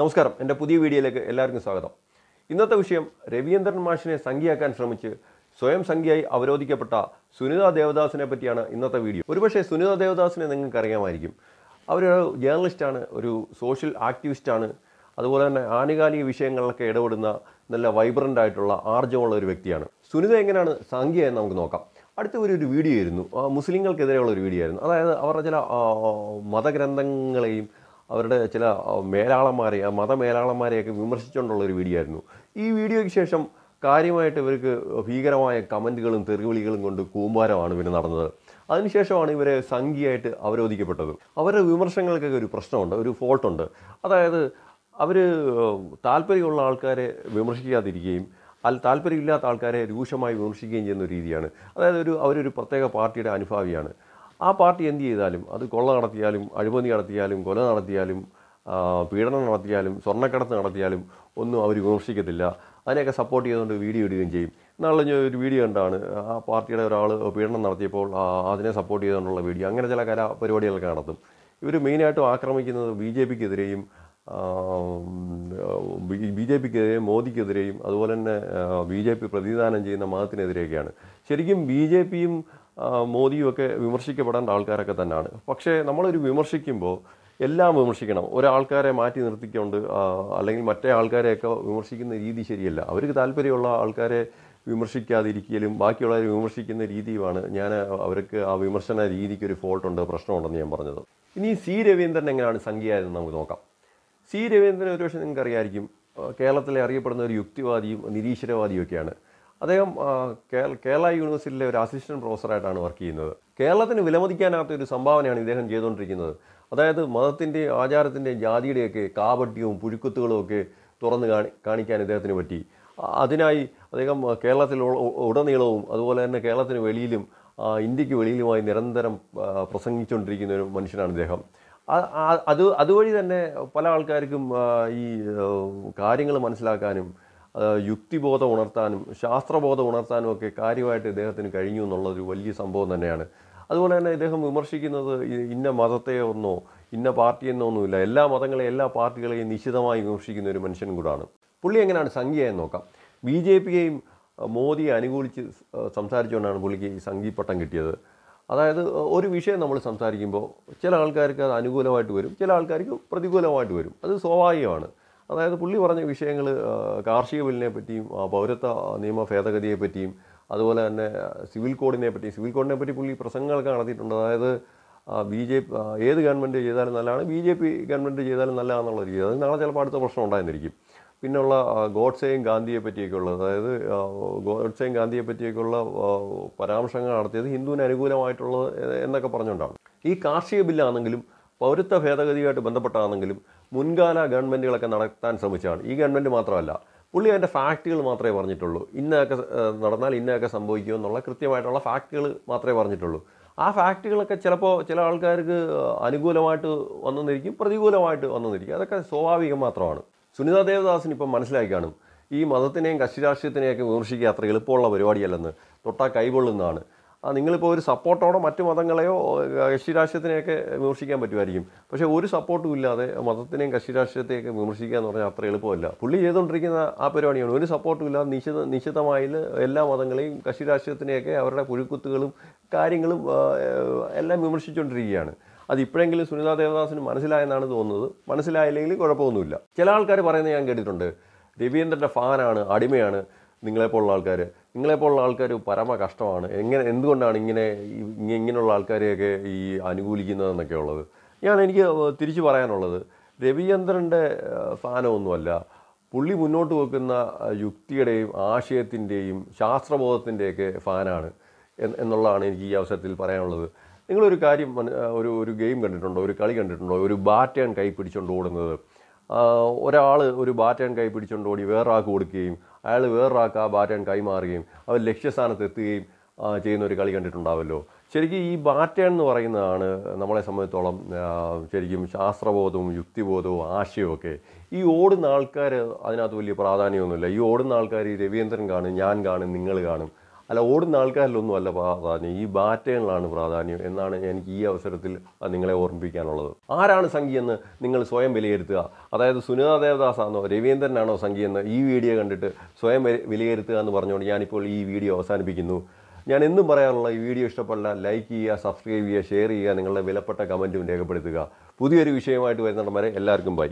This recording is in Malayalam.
നമസ്കാരം എൻ്റെ പുതിയ വീഡിയോയിലേക്ക് എല്ലാവർക്കും സ്വാഗതം ഇന്നത്തെ വിഷയം രവീന്ദ്രൻ മാഷിനെ സംഖ്യയാക്കാൻ ശ്രമിച്ച് സ്വയം സംഖ്യയായി അവരോധിക്കപ്പെട്ട സുനിത ദേവദാസിനെ പറ്റിയാണ് ഇന്നത്തെ വീഡിയോ ഒരുപക്ഷെ സുനിത ദേവദാസിനെ നിങ്ങൾക്ക് അറിയാമായിരിക്കും അവരൊരു ജേർണലിസ്റ്റാണ് ഒരു സോഷ്യൽ ആക്ടിവിസ്റ്റാണ് അതുപോലെ തന്നെ ആനുകാലിക വിഷയങ്ങളിലൊക്കെ ഇടപെടുന്ന നല്ല വൈബ്രൻ്റ് ആയിട്ടുള്ള ആർജമുള്ള ഒരു വ്യക്തിയാണ് സുനിത എങ്ങനെയാണ് സംഖ്യ എന്ന് നമുക്ക് നോക്കാം അടുത്ത ഒരു ഒരു വീഡിയോ ആയിരുന്നു മുസ്ലിങ്ങൾക്കെതിരെയുള്ള ഒരു വീഡിയോ ആയിരുന്നു അതായത് അവരുടെ ചില മതഗ്രന്ഥങ്ങളെയും അവരുടെ ചില മേലാളന്മാരെ മതമേലാളന്മാരെയൊക്കെ വിമർശിച്ചുകൊണ്ടുള്ള ഒരു വീഡിയോ ആയിരുന്നു ഈ വീഡിയോയ്ക്ക് ശേഷം കാര്യമായിട്ട് ഇവർക്ക് ഭീകരമായ കമൻറ്റുകളും തെറിവിളികളും കൊണ്ട് കൂമ്പാരമാണ് പിന്നെ നടന്നത് അതിനുശേഷമാണ് ഇവരെ സംഖ്യയായിട്ട് അവരോധിക്കപ്പെട്ടത് അവരുടെ വിമർശനങ്ങൾക്കൊക്കെ ഒരു പ്രശ്നമുണ്ട് ഒരു ഫോൾട്ടുണ്ട് അതായത് അവർ താല്പര്യമുള്ള ആൾക്കാരെ വിമർശിക്കാതിരിക്കുകയും അൽ താല്പര്യമില്ലാത്ത ആൾക്കാരെ രൂക്ഷമായി വിമർശിക്കുകയും ചെയ്യുന്ന രീതിയാണ് അതായത് ഒരു അവരൊരു പ്രത്യേക പാർട്ടിയുടെ അനുഭാവിയാണ് ആ പാർട്ടി എന്ത് ചെയ്താലും അത് കൊള്ള നടത്തിയാലും അഴിമതി നടത്തിയാലും കൊല നടത്തിയാലും പീഡനം നടത്തിയാലും സ്വർണ്ണക്കടത്ത് നടത്തിയാലും ഒന്നും അവർ വിമർശിക്കത്തില്ല അതിനെയൊക്കെ സപ്പോർട്ട് ചെയ്തുകൊണ്ട് വീഡിയോ ഇടുകയും ചെയ്യും നാളെ ഒരു വീഡിയോ ഉണ്ടാണ് ആ പാർട്ടിയുടെ ഒരാൾ പീഡനം നടത്തിയപ്പോൾ അതിനെ സപ്പോർട്ട് ചെയ്തുകൊണ്ടുള്ള വീഡിയോ അങ്ങനെ ചില പരിപാടികളൊക്കെ നടത്തും ഇവർ മെയിനായിട്ടും ആക്രമിക്കുന്നത് ബി ജെ പിക്കെതിരെയും ബി ജെ പിക്കെതിരെയും മോദിക്കെതിരെയും അതുപോലെ തന്നെ ബി ജെ പി പ്രതിനിധാനം ചെയ്യുന്ന മതത്തിനെതിരെയൊക്കെയാണ് ശരിക്കും ബി ജെ പിയും മോദിയുമൊക്കെ വിമർശിക്കപ്പെടേണ്ട ആൾക്കാരൊക്കെ തന്നെയാണ് പക്ഷേ നമ്മളൊരു വിമർശിക്കുമ്പോൾ എല്ലാം വിമർശിക്കണം ഒരാൾക്കാരെ മാറ്റി നിർത്തിക്കൊണ്ട് അല്ലെങ്കിൽ മറ്റേ ആൾക്കാരെയൊക്കെ വിമർശിക്കുന്ന രീതി ശരിയല്ല അവർക്ക് താല്പര്യമുള്ള ആൾക്കാരെ വിമർശിക്കാതിരിക്കലും ബാക്കിയുള്ളവരെ വിമർശിക്കുന്ന രീതിയുമാണ് ഞാൻ അവർക്ക് ആ വിമർശന രീതിക്ക് ഒരു ഫോൾട്ടുണ്ട് പ്രശ്നമുണ്ടെന്ന് ഞാൻ പറഞ്ഞത് ഇനി സി രവീന്ദ്രൻ എങ്ങനെയാണ് സംഖ്യയായതെന്ന് നമുക്ക് നോക്കാം സി രവീന്ദ്രൻ ഒരുപക്ഷെ നിങ്ങൾക്കറിയായിരിക്കും കേരളത്തിലെ അറിയപ്പെടുന്ന ഒരു യുക്തിവാദിയും നിരീശ്വരവാദിയും ഒക്കെയാണ് അദ്ദേഹം കേരള യൂണിവേഴ്സിറ്റിയിലെ ഒരു അസിസ്റ്റന്റ് പ്രൊഫസറായിട്ടാണ് വർക്ക് ചെയ്യുന്നത് കേരളത്തിന് വിലമതിക്കാനാത്ത ഒരു സംഭാവനയാണ് ഇദ്ദേഹം ചെയ്തുകൊണ്ടിരിക്കുന്നത് അതായത് മതത്തിൻ്റെയും ആചാരത്തിൻ്റെയും ജാതിയുടെയൊക്കെ കാപട്യവും പുഴുക്കുത്തുകളും ഒക്കെ തുറന്ന് കാണി കാണിക്കാൻ ഇദ്ദേഹത്തിന് പറ്റി അതിനായി അദ്ദേഹം കേരളത്തിൽ ഉടനീളവും അതുപോലെ തന്നെ കേരളത്തിന് വെളിയിലും ഇന്ത്യക്ക് വെളിയിലുമായി നിരന്തരം പ്രസംഗിച്ചുകൊണ്ടിരിക്കുന്ന ഒരു മനുഷ്യനാണ് ഇദ്ദേഹം അത് അതുവഴി തന്നെ പല ആൾക്കാർക്കും ഈ കാര്യങ്ങൾ മനസ്സിലാക്കാനും യുക്തിബോധം ഉണർത്താനും ശാസ്ത്രബോധം ഉണർത്താനും ഒക്കെ കാര്യമായിട്ട് ഇദ്ദേഹത്തിന് കഴിഞ്ഞു എന്നുള്ളൊരു വലിയ സംഭവം തന്നെയാണ് അതുപോലെ തന്നെ ഇദ്ദേഹം വിമർശിക്കുന്നത് ഇന്ന മതത്തെ ഒന്നോ ഇന്ന പാർട്ടി ഒന്നുമില്ല എല്ലാ മതങ്ങളെയും എല്ലാ പാർട്ടികളെയും നിശിതമായി വിമർശിക്കുന്ന ഒരു മനുഷ്യൻ കൂടാണ് പുള്ളി എങ്ങനെയാണ് സംഖ്യയെ നോക്കാം ബി ജെ പിയെയും മോദിയെ അനുകൂലിച്ച് സംസാരിച്ചുകൊണ്ടാണ് പുള്ളിക്ക് ഈ സംഘി പട്ടം കിട്ടിയത് അതായത് ഒരു വിഷയം നമ്മൾ സംസാരിക്കുമ്പോൾ ചില ആൾക്കാർക്ക് അത് അനുകൂലമായിട്ട് വരും ചില ആൾക്കാർക്ക് പ്രതികൂലമായിട്ട് വരും അത് സ്വാഭാവികമാണ് അതായത് പുള്ളി പറഞ്ഞ വിഷയങ്ങൾ കാർഷിക ബില്ലിനെ പറ്റിയും പൗരത്വ നിയമ ഭേദഗതിയെ പറ്റിയും അതുപോലെ തന്നെ സിവിൽ കോഡിനെ പറ്റിയും സിവിൽ കോഡിനെ പറ്റി പുള്ളി പ്രസംഗങ്ങളൊക്കെ നടത്തിയിട്ടുണ്ട് അതായത് ബി ജെ പി ഏത് ഗവൺമെൻറ് ചെയ്താലും നല്ലതാണ് ബി ജെ പി ഗവൺമെൻറ് ചെയ്താലും നല്ലതാണെന്നുള്ള രീതി അത് നാളെ ചിലപ്പോൾ അടുത്ത പ്രശ്നം ഉണ്ടായിരുന്നിരിക്കും പിന്നുള്ള ഗോഡ്സെയും ഗാന്ധിയെ ഉള്ളത് അതായത് ഗോഡ്സെയും ഗാന്ധിയെ ഉള്ള പരാമർശങ്ങൾ നടത്തിയത് ഹിന്ദുവിന് അനുകൂലമായിട്ടുള്ളത് എന്നൊക്കെ പറഞ്ഞുകൊണ്ടാണ് ഈ കാർഷിക ബില്ലാണെങ്കിലും പൗരത്വ ഭേദഗതിയുമായിട്ട് ബന്ധപ്പെട്ടാണെങ്കിലും മുൻകാല ഗവൺമെൻറ്റുകളൊക്കെ നടത്താൻ ശ്രമിച്ചതാണ് ഈ ഗവൺമെൻറ് മാത്രമല്ല പുള്ളി അതിൻ്റെ ഫാക്റ്റുകൾ മാത്രമേ പറഞ്ഞിട്ടുള്ളൂ ഇന്നൊക്കെ നടന്നാൽ ഇന്നൊക്കെ സംഭവിക്കും എന്നുള്ള കൃത്യമായിട്ടുള്ള ഫാക്റ്റുകൾ മാത്രമേ പറഞ്ഞിട്ടുള്ളൂ ആ ഫാക്റ്റുകളൊക്കെ ചിലപ്പോൾ ചില ആൾക്കാർക്ക് അനുകൂലമായിട്ട് വന്നെന്നിരിക്കും പ്രതികൂലമായിട്ട് വന്നെന്നിരിക്കും അതൊക്കെ സ്വാഭാവികം മാത്രമാണ് സുനിത ദേവദാസിന് ഇപ്പം മനസ്സിലായി കാണും ഈ മതത്തിനെയും കക്ഷിരാഷ്ട്രീയത്തിനെയൊക്കെ വിമർശിക്കുക അത്ര എളുപ്പമുള്ള പരിപാടിയല്ലെന്ന് തൊട്ടാ കൈകൊള്ളുന്നതാണ് നിങ്ങളിപ്പോൾ ഒരു സപ്പോർട്ടോടെ മറ്റു മതങ്ങളെയോ കക്ഷിരാഷ്ട്രീയത്തിനെയൊക്കെ വിമർശിക്കാൻ പറ്റുമായിരിക്കും പക്ഷേ ഒരു സപ്പോർട്ടും ഇല്ലാതെ മതത്തിനെയും കക്ഷിരാഷ്ട്രീയത്തെയൊക്കെ വിമർശിക്കുക എന്ന് പറഞ്ഞാൽ അത്ര എളുപ്പമല്ല പുള്ളി ചെയ്തുകൊണ്ടിരിക്കുന്ന ആ പരിപാടിയാണ് ഒരു സപ്പോർട്ടും ഇല്ലാതെ നിശിത നിശിതമായി എല്ലാ മതങ്ങളെയും കക്ഷിരാഷ്ട്രീയത്തിനെയൊക്കെ അവരുടെ കുഴിക്കുത്തുകളും കാര്യങ്ങളും എല്ലാം വിമർശിച്ചുകൊണ്ടിരിക്കുകയാണ് അത് ഇപ്പോഴെങ്കിലും സുനിത ദേവദാസിന് മനസ്സിലായെന്നാണ് തോന്നുന്നത് മനസ്സിലായില്ലെങ്കിൽ കുഴപ്പമൊന്നുമില്ല ചില ആൾക്കാർ പറയുന്നത് ഞാൻ കേട്ടിട്ടുണ്ട് രവീന്ദ്രൻ്റെ ഫാനാണ് അടിമയാണ് നിങ്ങളെപ്പോലുള്ള ആൾക്കാർ നിങ്ങളെപ്പോലുള്ള ആൾക്കാർ പരമ കഷ്ടമാണ് എങ്ങനെ എന്തുകൊണ്ടാണ് ഇങ്ങനെ ഇങ്ങനെയുള്ള ആൾക്കാരെയൊക്കെ ഈ അനുകൂലിക്കുന്നതെന്നൊക്കെ ഉള്ളത് ഞാൻ എനിക്ക് തിരിച്ചു പറയാനുള്ളത് രവിചന്ദ്രൻ്റെ സാധനമൊന്നുമല്ല പുള്ളി മുന്നോട്ട് വെക്കുന്ന യുക്തിയുടെയും ആശയത്തിൻ്റെയും ശാസ്ത്രബോധത്തിൻ്റെയൊക്കെ ഫാനാണ് എന്നുള്ളതാണ് എനിക്ക് ഈ അവസരത്തിൽ പറയാനുള്ളത് നിങ്ങളൊരു കാര്യം ഒരു ഒരു ഗെയിം കണ്ടിട്ടുണ്ടോ ഒരു കളി കണ്ടിട്ടുണ്ടോ ഒരു ബാറ്റേൺ കൈ പിടിച്ചുകൊണ്ട് ഓടുന്നത് ഒരാൾ ഒരു ബാറ്റേൺ കൈ പിടിച്ചുകൊണ്ട് ഓടി വേറൊരാൾക്ക് കൊടുക്കുകയും അയാൾ വേറൊരാൾക്ക് ആ ബാറ്റൺ കൈമാറുകയും അവർ ലക്ഷ്യസ്ഥാനത്ത് എത്തുകയും ചെയ്യുന്ന ഒരു കളി കണ്ടിട്ടുണ്ടാവല്ലോ ശരിക്കും ഈ ബാറ്റേൺ എന്ന് പറയുന്നതാണ് നമ്മളെ സംബന്ധിച്ചോളം ശരിക്കും ശാസ്ത്രബോധവും യുക്തിബോധവും ആശയമൊക്കെ ഈ ഓടുന്ന ആൾക്കാർ അതിനകത്ത് വലിയ പ്രാധാന്യമൊന്നുമില്ല ഈ ഓടുന്ന ആൾക്കാർ ഈ രവീന്ദ്രൻ കാണും ഞാൻ കാണും നിങ്ങൾ കാണും അല്ല ഓടുന്ന ആൾക്കാരിലൊന്നും അല്ല പ്രാധാന്യം ഈ ബാറ്റേണിലാണ് പ്രാധാന്യം എന്നാണ് എനിക്ക് ഈ അവസരത്തിൽ നിങ്ങളെ ഓർമ്മിപ്പിക്കാനുള്ളത് ആരാണ് സംഖ്യയെന്ന് നിങ്ങൾ സ്വയം വിലയിരുത്തുക അതായത് സുനിത ദേവദാസാണോ രവീന്ദ്രനാണോ സംഖ്യയെന്ന് ഈ വീഡിയോ കണ്ടിട്ട് സ്വയം വിലയിരുത്തുക എന്ന് പറഞ്ഞുകൊണ്ട് ഞാനിപ്പോൾ ഈ വീഡിയോ അവസാനിപ്പിക്കുന്നു ഞാൻ എന്നും പറയാനുള്ള ഈ വീഡിയോ ഇഷ്ടപ്പെടില്ല ലൈക്ക് ചെയ്യുക സബ്സ്ക്രൈബ് ചെയ്യുക ഷെയർ ചെയ്യുക നിങ്ങളുടെ വിലപ്പെട്ട കമൻറ്റും രേഖപ്പെടുത്തുക പുതിയൊരു വിഷയമായിട്ട് വരുന്നവരെ എല്ലാവർക്കും ബൈ